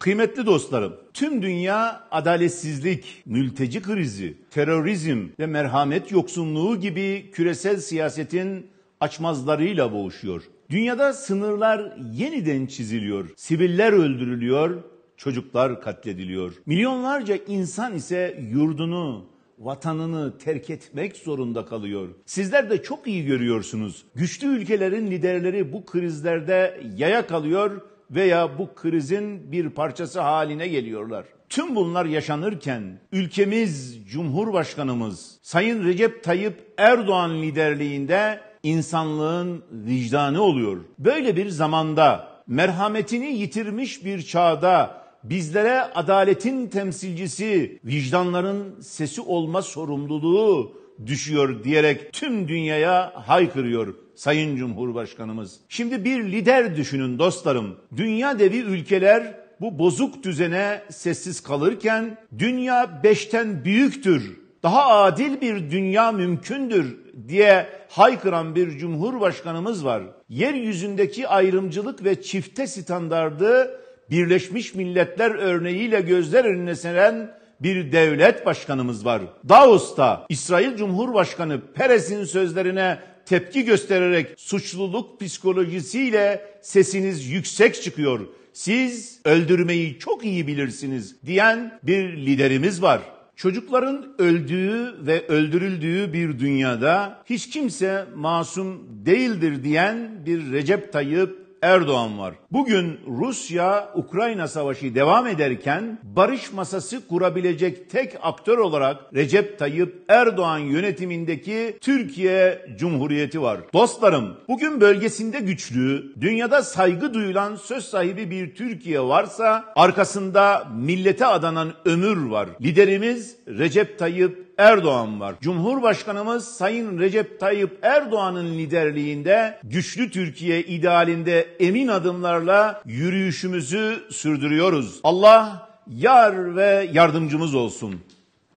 Kıymetli dostlarım, tüm dünya adaletsizlik, mülteci krizi, terörizm ve merhamet yoksunluğu gibi küresel siyasetin açmazlarıyla boğuşuyor. Dünyada sınırlar yeniden çiziliyor. Siviller öldürülüyor, çocuklar katlediliyor. Milyonlarca insan ise yurdunu, vatanını terk etmek zorunda kalıyor. Sizler de çok iyi görüyorsunuz. Güçlü ülkelerin liderleri bu krizlerde yaya kalıyor veya bu krizin bir parçası haline geliyorlar. Tüm bunlar yaşanırken ülkemiz Cumhurbaşkanımız Sayın Recep Tayyip Erdoğan liderliğinde insanlığın vicdanı oluyor. Böyle bir zamanda merhametini yitirmiş bir çağda bizlere adaletin temsilcisi, vicdanların sesi olma sorumluluğu düşüyor diyerek tüm dünyaya haykırıyor. Sayın Cumhurbaşkanımız. Şimdi bir lider düşünün dostlarım. Dünya devi ülkeler bu bozuk düzene sessiz kalırken dünya beşten büyüktür. Daha adil bir dünya mümkündür diye haykıran bir cumhurbaşkanımız var. Yeryüzündeki ayrımcılık ve çifte standardı Birleşmiş Milletler örneğiyle gözler önüne seren bir devlet başkanımız var. Davos'ta İsrail Cumhurbaşkanı Peres'in sözlerine tepki göstererek suçluluk psikolojisiyle sesiniz yüksek çıkıyor. Siz öldürmeyi çok iyi bilirsiniz diyen bir liderimiz var. Çocukların öldüğü ve öldürüldüğü bir dünyada hiç kimse masum değildir diyen bir Recep Tayyip Erdoğan var. Bugün Rusya-Ukrayna savaşı devam ederken barış masası kurabilecek tek aktör olarak Recep Tayyip Erdoğan yönetimindeki Türkiye Cumhuriyeti var. Dostlarım bugün bölgesinde güçlü, dünyada saygı duyulan söz sahibi bir Türkiye varsa arkasında millete adanan ömür var. Liderimiz Recep Tayyip Erdoğan var. Cumhurbaşkanımız Sayın Recep Tayyip Erdoğan'ın liderliğinde güçlü Türkiye idealinde emin adımlarla yürüyüşümüzü sürdürüyoruz. Allah yar ve yardımcımız olsun.